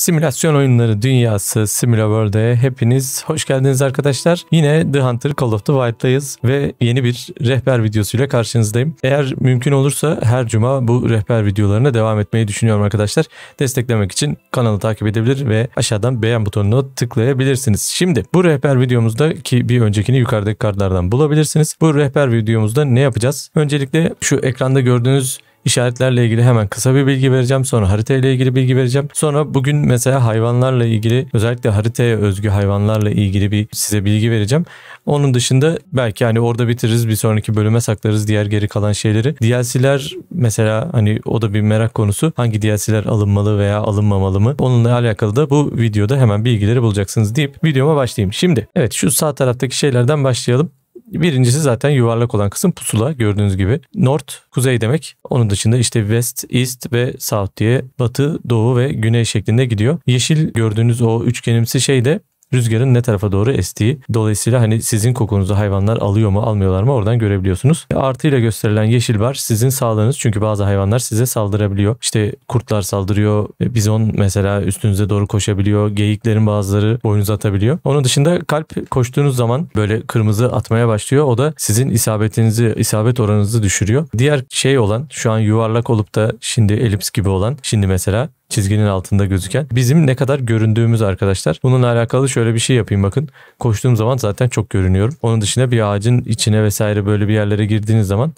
Simülasyon oyunları dünyası Simula World'e hepiniz hoş geldiniz arkadaşlar. Yine The Hunter Call of the Wild'dayız ve yeni bir rehber videosuyla karşınızdayım. Eğer mümkün olursa her cuma bu rehber videolarına devam etmeyi düşünüyorum arkadaşlar. Desteklemek için kanalı takip edebilir ve aşağıdan beğen butonuna tıklayabilirsiniz. Şimdi bu rehber videomuzda ki bir öncekini yukarıdaki kartlardan bulabilirsiniz. Bu rehber videomuzda ne yapacağız? Öncelikle şu ekranda gördüğünüz İşaretlerle ilgili hemen kısa bir bilgi vereceğim. Sonra harita ile ilgili bilgi vereceğim. Sonra bugün mesela hayvanlarla ilgili özellikle haritaya özgü hayvanlarla ilgili bir size bilgi vereceğim. Onun dışında belki hani orada bitiririz bir sonraki bölüme saklarız diğer geri kalan şeyleri. DLC'ler mesela hani o da bir merak konusu. Hangi DLC'ler alınmalı veya alınmamalı mı? Onunla alakalı da bu videoda hemen bilgileri bulacaksınız deyip videoma başlayayım. Şimdi evet şu sağ taraftaki şeylerden başlayalım. Birincisi zaten yuvarlak olan kısım pusula gördüğünüz gibi. North kuzey demek. Onun dışında işte west, east ve south diye batı, doğu ve güney şeklinde gidiyor. Yeşil gördüğünüz o üçgenimsi şey de rüzgarın ne tarafa doğru estiği. Dolayısıyla hani sizin kokunuzu hayvanlar alıyor mu almıyorlar mı oradan görebiliyorsunuz. E, artıyla gösterilen yeşil bar sizin sağlığınız çünkü bazı hayvanlar size saldırabiliyor. İşte kurtlar saldırıyor, e, bizon mesela üstünüze doğru koşabiliyor, geyiklerin bazıları boynunuza atabiliyor. Onun dışında kalp koştuğunuz zaman böyle kırmızı atmaya başlıyor. O da sizin isabetinizi, isabet oranınızı düşürüyor. Diğer şey olan şu an yuvarlak olup da şimdi elips gibi olan şimdi mesela çizginin altında gözüken bizim ne kadar göründüğümüz arkadaşlar. Bununla alakalı şöyle bir şey yapayım bakın. Koştuğum zaman zaten çok görünüyorum. Onun dışında bir ağacın içine vesaire böyle bir yerlere girdiğiniz zaman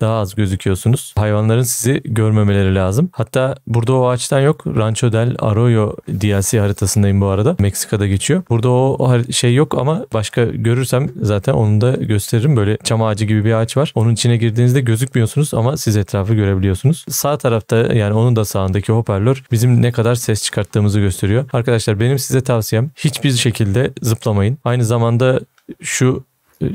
daha az gözüküyorsunuz. Hayvanların sizi görmemeleri lazım. Hatta burada o ağaçtan yok. Rancho del Arroyo DLC haritasındayım bu arada. Meksika'da geçiyor. Burada o şey yok ama başka görürsem zaten onu da gösteririm. Böyle çam ağacı gibi bir ağaç var. Onun içine girdiğinizde gözükmüyorsunuz ama siz etrafı görebiliyorsunuz. Sağ tarafta yani onun da sağındaki hoparlör bizim ne kadar ses çıkarttığımızı gösteriyor. Arkadaşlar benim size tavsiyem hiçbir şekilde zıplamayın. Aynı zamanda şu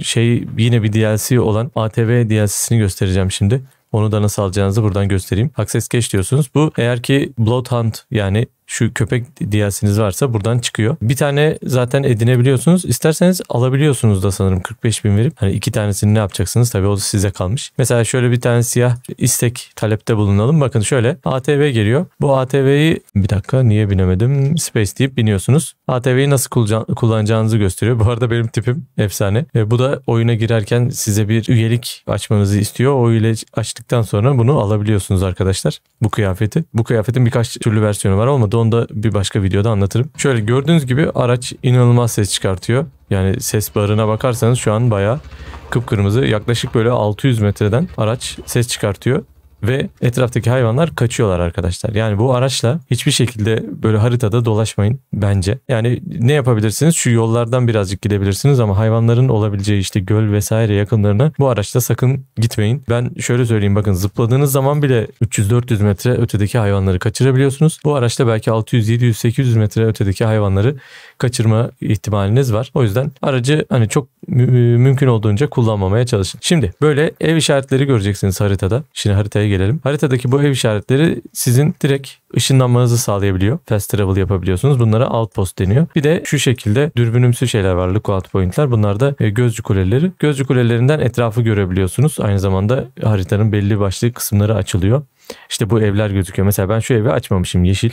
şey yine bir DLC olan ATV DLC'sini göstereceğim şimdi. Onu da nasıl alacağınızı buradan göstereyim. Access Cache diyorsunuz. Bu eğer ki Bloodhunt yani şu köpek diyasiniz varsa buradan çıkıyor. Bir tane zaten edinebiliyorsunuz. İsterseniz alabiliyorsunuz da sanırım 45 bin verip. Hani iki tanesini ne yapacaksınız? Tabii o da size kalmış. Mesela şöyle bir tane siyah istek talepte bulunalım. Bakın şöyle ATV geliyor. Bu ATV'yi bir dakika niye binemedim? Space deyip biniyorsunuz. ATV'yi nasıl kullanacağınızı gösteriyor. Bu arada benim tipim efsane. E, bu da oyuna girerken size bir üyelik açmanızı istiyor. O ile açtıktan sonra bunu alabiliyorsunuz arkadaşlar. Bu kıyafeti. Bu kıyafetin birkaç türlü versiyonu var olmadı vardı. Onu da bir başka videoda anlatırım. Şöyle gördüğünüz gibi araç inanılmaz ses çıkartıyor. Yani ses barına bakarsanız şu an bayağı kıpkırmızı. Yaklaşık böyle 600 metreden araç ses çıkartıyor ve etraftaki hayvanlar kaçıyorlar arkadaşlar. Yani bu araçla hiçbir şekilde böyle haritada dolaşmayın bence. Yani ne yapabilirsiniz? Şu yollardan birazcık gidebilirsiniz ama hayvanların olabileceği işte göl vesaire yakınlarına bu araçla sakın gitmeyin. Ben şöyle söyleyeyim bakın zıpladığınız zaman bile 300-400 metre ötedeki hayvanları kaçırabiliyorsunuz. Bu araçla belki 600-700-800 metre ötedeki hayvanları kaçırma ihtimaliniz var. O yüzden aracı hani çok mü- mümkün olduğunca kullanmamaya çalışın. Şimdi böyle ev işaretleri göreceksiniz haritada. Şimdi haritaya gelelim. Haritadaki bu ev işaretleri sizin direkt ışınlanmanızı sağlayabiliyor. Fast travel yapabiliyorsunuz. Bunlara outpost deniyor. Bir de şu şekilde dürbünümsü şeyler var. Lookout pointler. Bunlar da e, gözcü kuleleri. Gözcü kulelerinden etrafı görebiliyorsunuz. Aynı zamanda haritanın belli başlı kısımları açılıyor. İşte bu evler gözüküyor. Mesela ben şu evi açmamışım yeşil.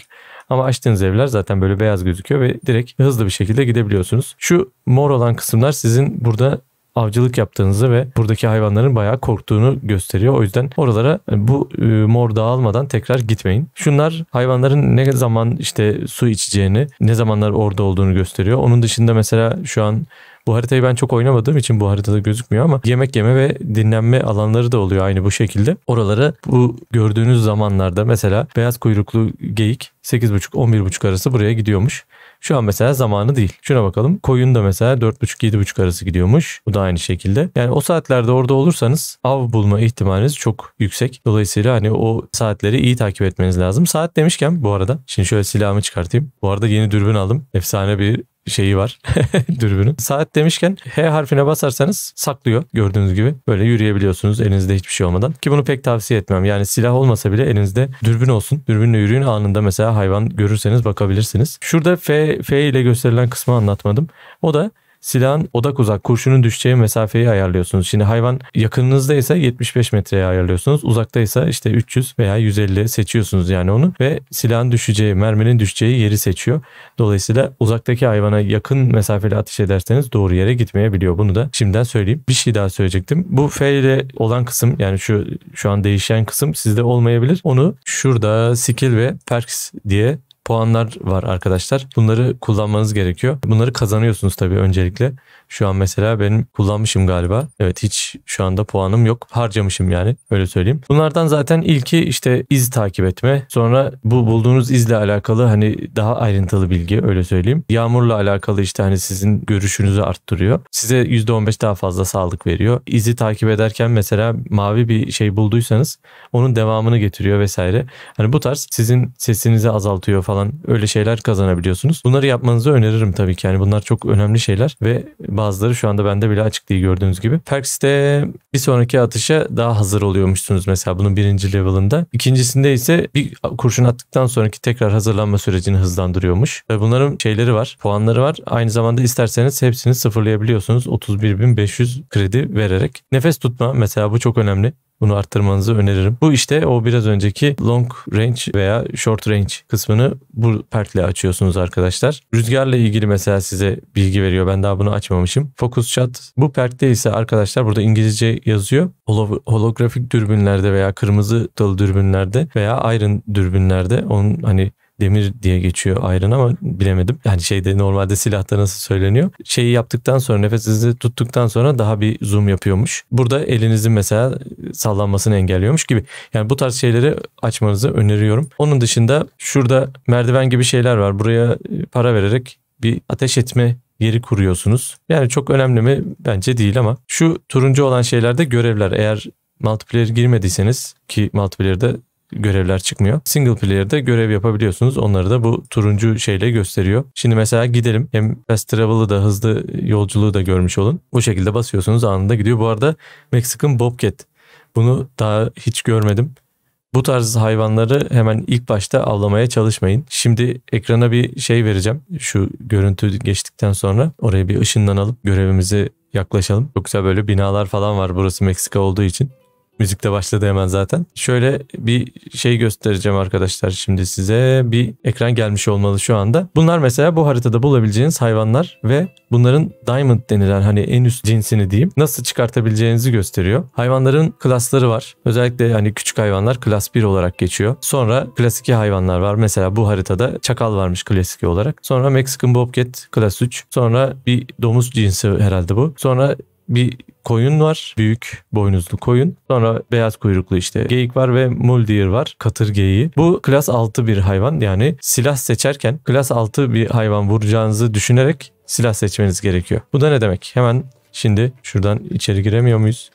Ama açtığınız evler zaten böyle beyaz gözüküyor ve direkt hızlı bir şekilde gidebiliyorsunuz. Şu mor olan kısımlar sizin burada avcılık yaptığınızı ve buradaki hayvanların bayağı korktuğunu gösteriyor. O yüzden oralara e, bu e, mor dağılmadan tekrar gitmeyin. Şunlar hayvanların ne zaman işte su içeceğini, ne zamanlar orada olduğunu gösteriyor. Onun dışında mesela şu an bu haritayı ben çok oynamadığım için bu haritada gözükmüyor ama yemek yeme ve dinlenme alanları da oluyor aynı bu şekilde. Oralara bu gördüğünüz zamanlarda mesela beyaz kuyruklu geyik 8.30-11.30 arası buraya gidiyormuş. Şu an mesela zamanı değil. Şuna bakalım. Koyun da mesela 4.5-7.5 arası gidiyormuş. Bu da aynı şekilde. Yani o saatlerde orada olursanız av bulma ihtimaliniz çok yüksek. Dolayısıyla hani o saatleri iyi takip etmeniz lazım. Saat demişken bu arada. Şimdi şöyle silahımı çıkartayım. Bu arada yeni dürbün aldım. Efsane bir şeyi var dürbünün. Saat demişken H harfine basarsanız saklıyor gördüğünüz gibi. Böyle yürüyebiliyorsunuz elinizde hiçbir şey olmadan. Ki bunu pek tavsiye etmem. Yani silah olmasa bile elinizde dürbün olsun. Dürbünle yürüyün anında mesela hayvan görürseniz bakabilirsiniz. Şurada F, F ile gösterilen kısmı anlatmadım. O da silahın odak uzak kurşunun düşeceği mesafeyi ayarlıyorsunuz. Şimdi hayvan yakınınızda ise 75 metreye ayarlıyorsunuz. Uzakta ise işte 300 veya 150 seçiyorsunuz yani onu ve silahın düşeceği, merminin düşeceği yeri seçiyor. Dolayısıyla uzaktaki hayvana yakın mesafeli atış ederseniz doğru yere gitmeyebiliyor. Bunu da şimdiden söyleyeyim. Bir şey daha söyleyecektim. Bu F ile olan kısım yani şu şu an değişen kısım sizde olmayabilir. Onu şurada skill ve perks diye puanlar var arkadaşlar. Bunları kullanmanız gerekiyor. Bunları kazanıyorsunuz tabii öncelikle. Şu an mesela benim kullanmışım galiba. Evet hiç şu anda puanım yok. Harcamışım yani öyle söyleyeyim. Bunlardan zaten ilki işte iz takip etme. Sonra bu bulduğunuz izle alakalı hani daha ayrıntılı bilgi öyle söyleyeyim. Yağmurla alakalı işte hani sizin görüşünüzü arttırıyor. Size %15 daha fazla sağlık veriyor. İzi takip ederken mesela mavi bir şey bulduysanız onun devamını getiriyor vesaire. Hani bu tarz sizin sesinizi azaltıyor falan falan öyle şeyler kazanabiliyorsunuz. Bunları yapmanızı öneririm tabii ki. Yani bunlar çok önemli şeyler ve bazıları şu anda bende bile açık değil gördüğünüz gibi. Perks'te bir sonraki atışa daha hazır oluyormuşsunuz mesela bunun birinci level'ında. İkincisinde ise bir kurşun attıktan sonraki tekrar hazırlanma sürecini hızlandırıyormuş. Ve bunların şeyleri var, puanları var. Aynı zamanda isterseniz hepsini sıfırlayabiliyorsunuz 31.500 kredi vererek. Nefes tutma mesela bu çok önemli. Bunu arttırmanızı öneririm. Bu işte o biraz önceki long range veya short range kısmını bu perkle açıyorsunuz arkadaşlar. Rüzgarla ilgili mesela size bilgi veriyor. Ben daha bunu açmamışım. Focus shot. Bu perkte ise arkadaşlar burada İngilizce yazıyor. holografik dürbünlerde veya kırmızı dalı dürbünlerde veya iron dürbünlerde onun hani demir diye geçiyor iron ama bilemedim. Yani şeyde normalde silahta nasıl söyleniyor. Şeyi yaptıktan sonra nefesinizi tuttuktan sonra daha bir zoom yapıyormuş. Burada elinizin mesela sallanmasını engelliyormuş gibi. Yani bu tarz şeyleri açmanızı öneriyorum. Onun dışında şurada merdiven gibi şeyler var. Buraya e, para vererek bir ateş etme yeri kuruyorsunuz. Yani çok önemli mi? Bence değil ama şu turuncu olan şeylerde görevler. Eğer multiplayer girmediyseniz ki multiplayer'de görevler çıkmıyor. Single player'da görev yapabiliyorsunuz. Onları da bu turuncu şeyle gösteriyor. Şimdi mesela gidelim. Hem fast travel'ı da hızlı yolculuğu da görmüş olun. Bu şekilde basıyorsunuz anında gidiyor. Bu arada Mexican Bobcat. Bunu daha hiç görmedim. Bu tarz hayvanları hemen ilk başta avlamaya çalışmayın. Şimdi ekrana bir şey vereceğim. Şu görüntü geçtikten sonra oraya bir ışınlanalım. Görevimizi yaklaşalım. Yoksa böyle binalar falan var burası Meksika olduğu için. Müzik de başladı hemen zaten. Şöyle bir şey göstereceğim arkadaşlar şimdi size. Bir ekran gelmiş olmalı şu anda. Bunlar mesela bu haritada bulabileceğiniz hayvanlar ve bunların diamond denilen hani en üst cinsini diyeyim nasıl çıkartabileceğinizi gösteriyor. Hayvanların klasları var. Özellikle hani küçük hayvanlar klas 1 olarak geçiyor. Sonra klas hayvanlar var. Mesela bu haritada çakal varmış klas olarak. Sonra Mexican Bobcat klas 3. Sonra bir domuz cinsi herhalde bu. Sonra bir koyun var. Büyük boynuzlu koyun. Sonra beyaz kuyruklu işte geyik var ve muldir var. Katır geyiği. Bu klas 6 bir hayvan. Yani silah seçerken klas 6 bir hayvan vuracağınızı düşünerek silah seçmeniz gerekiyor. Bu da ne demek? Hemen şimdi şuradan içeri giremiyor muyuz?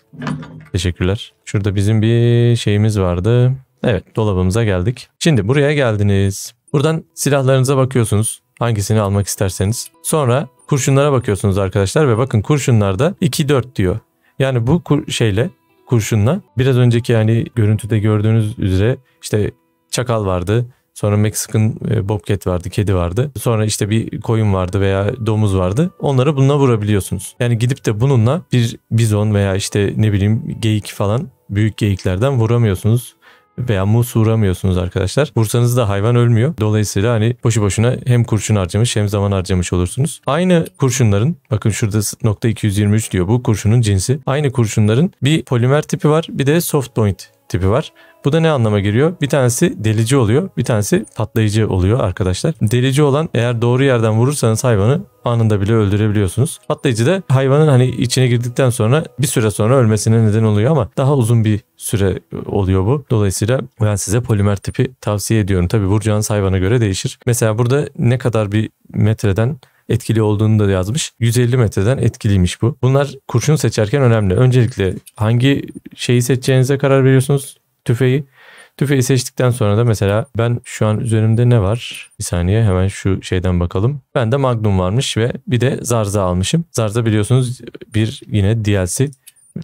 Teşekkürler. Şurada bizim bir şeyimiz vardı. Evet dolabımıza geldik. Şimdi buraya geldiniz. Buradan silahlarınıza bakıyorsunuz hangisini almak isterseniz. Sonra kurşunlara bakıyorsunuz arkadaşlar ve bakın kurşunlarda 2-4 diyor. Yani bu kur şeyle kurşunla biraz önceki yani görüntüde gördüğünüz üzere işte çakal vardı. Sonra Meksikan e, bobcat vardı, kedi vardı. Sonra işte bir koyun vardı veya domuz vardı. Onları bununla vurabiliyorsunuz. Yani gidip de bununla bir bizon veya işte ne bileyim geyik falan büyük geyiklerden vuramıyorsunuz veya mus uğramıyorsunuz arkadaşlar. Bursanızda hayvan ölmüyor. Dolayısıyla hani boşu boşuna hem kurşun harcamış hem zaman harcamış olursunuz. Aynı kurşunların bakın şurada nokta 223 diyor bu kurşunun cinsi. Aynı kurşunların bir polimer tipi var bir de soft point tipi var. Bu da ne anlama giriyor? Bir tanesi delici oluyor, bir tanesi patlayıcı oluyor arkadaşlar. Delici olan eğer doğru yerden vurursanız hayvanı anında bile öldürebiliyorsunuz. Patlayıcı da hayvanın hani içine girdikten sonra bir süre sonra ölmesine neden oluyor ama daha uzun bir süre oluyor bu. Dolayısıyla ben size polimer tipi tavsiye ediyorum. Tabi vuracağınız hayvana göre değişir. Mesela burada ne kadar bir metreden etkili olduğunu da yazmış. 150 metreden etkiliymiş bu. Bunlar kurşun seçerken önemli. Öncelikle hangi şeyi seçeceğinize karar veriyorsunuz tüfeği. Tüfeği seçtikten sonra da mesela ben şu an üzerimde ne var? Bir saniye hemen şu şeyden bakalım. Ben de Magnum varmış ve bir de Zarza almışım. Zarza biliyorsunuz bir yine DLC.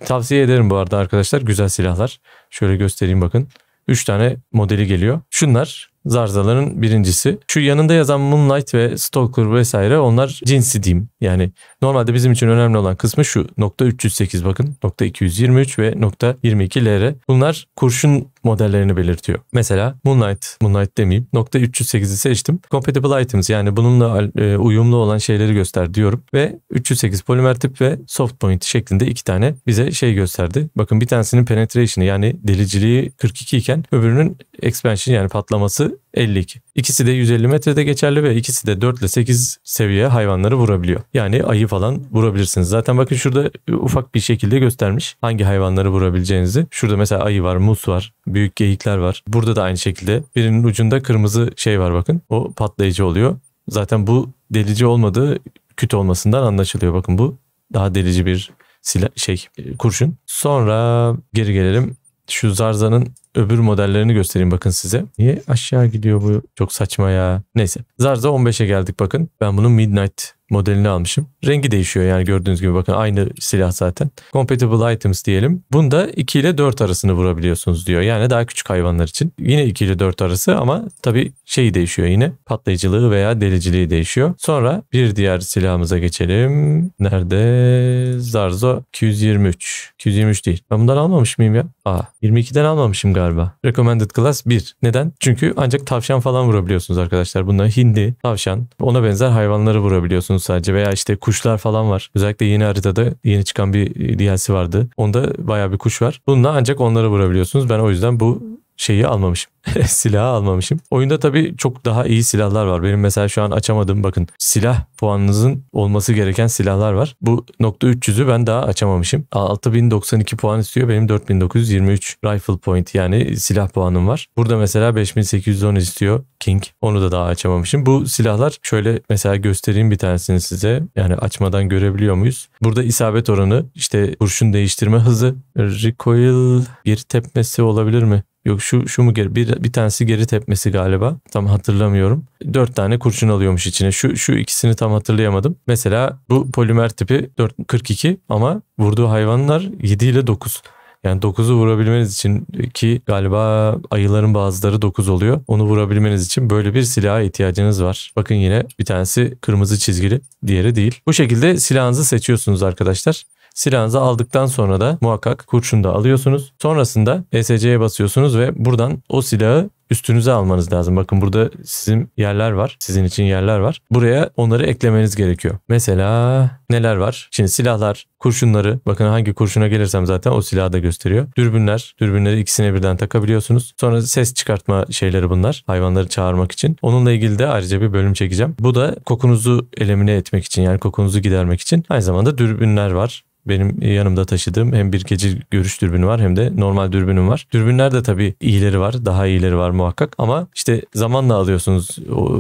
Tavsiye ederim bu arada arkadaşlar güzel silahlar. Şöyle göstereyim bakın. 3 tane modeli geliyor. Şunlar zarzaların birincisi. Şu yanında yazan Moonlight ve Stalker vesaire onlar cinsi diyeyim. Yani normalde bizim için önemli olan kısmı şu. Nokta 308 bakın. Nokta 223 ve nokta 22 LR. Bunlar kurşun modellerini belirtiyor. Mesela Moonlight, Moonlight demeyeyim. Nokta 308'i seçtim. Compatible items yani bununla e, uyumlu olan şeyleri göster diyorum. Ve 308 polimer tip ve soft point şeklinde iki tane bize şey gösterdi. Bakın bir tanesinin penetration'ı yani deliciliği 42 iken öbürünün expansion yani patlaması 52. İkisi de 150 metrede geçerli ve ikisi de 4 ile 8 seviye hayvanları vurabiliyor. Yani ayı falan vurabilirsiniz. Zaten bakın şurada ufak bir şekilde göstermiş hangi hayvanları vurabileceğinizi. Şurada mesela ayı var, mus var, büyük geyikler var. Burada da aynı şekilde birinin ucunda kırmızı şey var bakın. O patlayıcı oluyor. Zaten bu delici olmadığı küt olmasından anlaşılıyor. Bakın bu daha delici bir silah şey kurşun. Sonra geri gelelim şu Zarza'nın öbür modellerini göstereyim bakın size. Niye aşağı gidiyor bu? Çok saçma ya. Neyse. Zarza 15'e geldik bakın. Ben bunu Midnight modelini almışım. Rengi değişiyor yani gördüğünüz gibi bakın aynı silah zaten. Compatible items diyelim. Bunda 2 ile 4 arasını vurabiliyorsunuz diyor. Yani daha küçük hayvanlar için. Yine 2 ile 4 arası ama tabii şey değişiyor yine. Patlayıcılığı veya deliciliği değişiyor. Sonra bir diğer silahımıza geçelim. Nerede? Zarzo 223. 223 değil. Ben bundan almamış mıyım ya? Aa 22'den almamışım galiba. Recommended class 1. Neden? Çünkü ancak tavşan falan vurabiliyorsunuz arkadaşlar. Bunlar hindi, tavşan, ona benzer hayvanları vurabiliyorsunuz sadece veya işte kuşlar falan var. Özellikle yeni haritada yeni çıkan bir e, DLC vardı. Onda bayağı bir kuş var. Bununla ancak onları vurabiliyorsunuz. Ben o yüzden bu şeyi almamışım. Silahı almamışım. Oyunda tabii çok daha iyi silahlar var. Benim mesela şu an açamadığım bakın silah puanınızın olması gereken silahlar var. Bu nokta 300'ü ben daha açamamışım. 6092 puan istiyor. Benim 4923 rifle point yani silah puanım var. Burada mesela 5810 istiyor King. Onu da daha açamamışım. Bu silahlar şöyle mesela göstereyim bir tanesini size. Yani açmadan görebiliyor muyuz? Burada isabet oranı işte kurşun değiştirme hızı recoil bir tepmesi olabilir mi? Yok şu şu mu geri bir, bir tanesi geri tepmesi galiba tam hatırlamıyorum. Dört tane kurşun alıyormuş içine. Şu şu ikisini tam hatırlayamadım. Mesela bu polimer tipi 4, 42 ama vurduğu hayvanlar 7 ile 9. Yani 9'u vurabilmeniz için ki galiba ayıların bazıları 9 oluyor. Onu vurabilmeniz için böyle bir silaha ihtiyacınız var. Bakın yine bir tanesi kırmızı çizgili, diğeri değil. Bu şekilde silahınızı seçiyorsunuz arkadaşlar. Silahınızı aldıktan sonra da muhakkak kurşunu da alıyorsunuz. Sonrasında ESC'ye basıyorsunuz ve buradan o silahı üstünüze almanız lazım. Bakın burada sizin yerler var. Sizin için yerler var. Buraya onları eklemeniz gerekiyor. Mesela neler var? Şimdi silahlar, kurşunları. Bakın hangi kurşuna gelirsem zaten o silahı da gösteriyor. Dürbünler. Dürbünleri ikisine birden takabiliyorsunuz. Sonra ses çıkartma şeyleri bunlar. Hayvanları çağırmak için. Onunla ilgili de ayrıca bir bölüm çekeceğim. Bu da kokunuzu elimine etmek için yani kokunuzu gidermek için. Aynı zamanda dürbünler var. Benim yanımda taşıdığım hem bir gece görüş dürbünü var hem de normal dürbünüm var. Dürbünler de tabii iyileri var. Daha iyileri var muhakkak ama işte zamanla alıyorsunuz.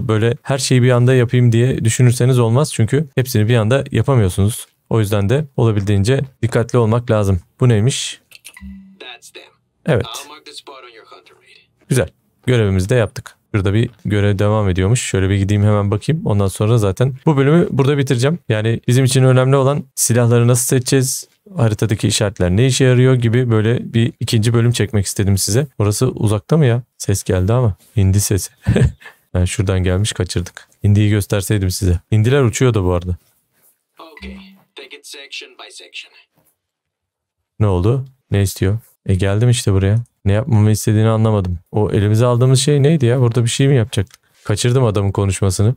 Böyle her şeyi bir anda yapayım diye düşünürseniz olmaz. Çünkü hepsini bir anda yapamıyorsunuz. O yüzden de olabildiğince dikkatli olmak lazım. Bu neymiş? Evet. Güzel. Görevimizi de yaptık. Burada bir görev devam ediyormuş. Şöyle bir gideyim hemen bakayım. Ondan sonra zaten bu bölümü burada bitireceğim. Yani bizim için önemli olan silahları nasıl seçeceğiz? Haritadaki işaretler ne işe yarıyor gibi böyle bir ikinci bölüm çekmek istedim size. Burası uzakta mı ya? Ses geldi ama. Hindi sesi. yani şuradan gelmiş kaçırdık. Hindiyi gösterseydim size. Hindiler uçuyordu bu arada. Okay. Take it section by section. Ne oldu? Ne istiyor? E geldim işte buraya. Ne yapmamı istediğini anlamadım. O elimize aldığımız şey neydi ya? Burada bir şey mi yapacaktık? Kaçırdım adamın konuşmasını.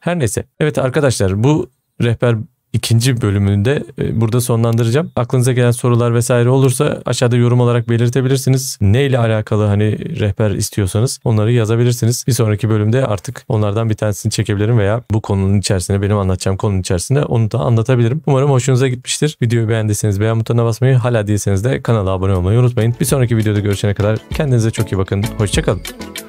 Her neyse. Evet arkadaşlar bu rehber ikinci bölümünde e, burada sonlandıracağım. Aklınıza gelen sorular vesaire olursa aşağıda yorum olarak belirtebilirsiniz. Ne ile alakalı hani rehber istiyorsanız onları yazabilirsiniz. Bir sonraki bölümde artık onlardan bir tanesini çekebilirim veya bu konunun içerisine benim anlatacağım konunun içerisine onu da anlatabilirim. Umarım hoşunuza gitmiştir. Videoyu beğendiyseniz beğen butonuna basmayı hala değilseniz de kanala abone olmayı unutmayın. Bir sonraki videoda görüşene kadar kendinize çok iyi bakın. Hoşçakalın.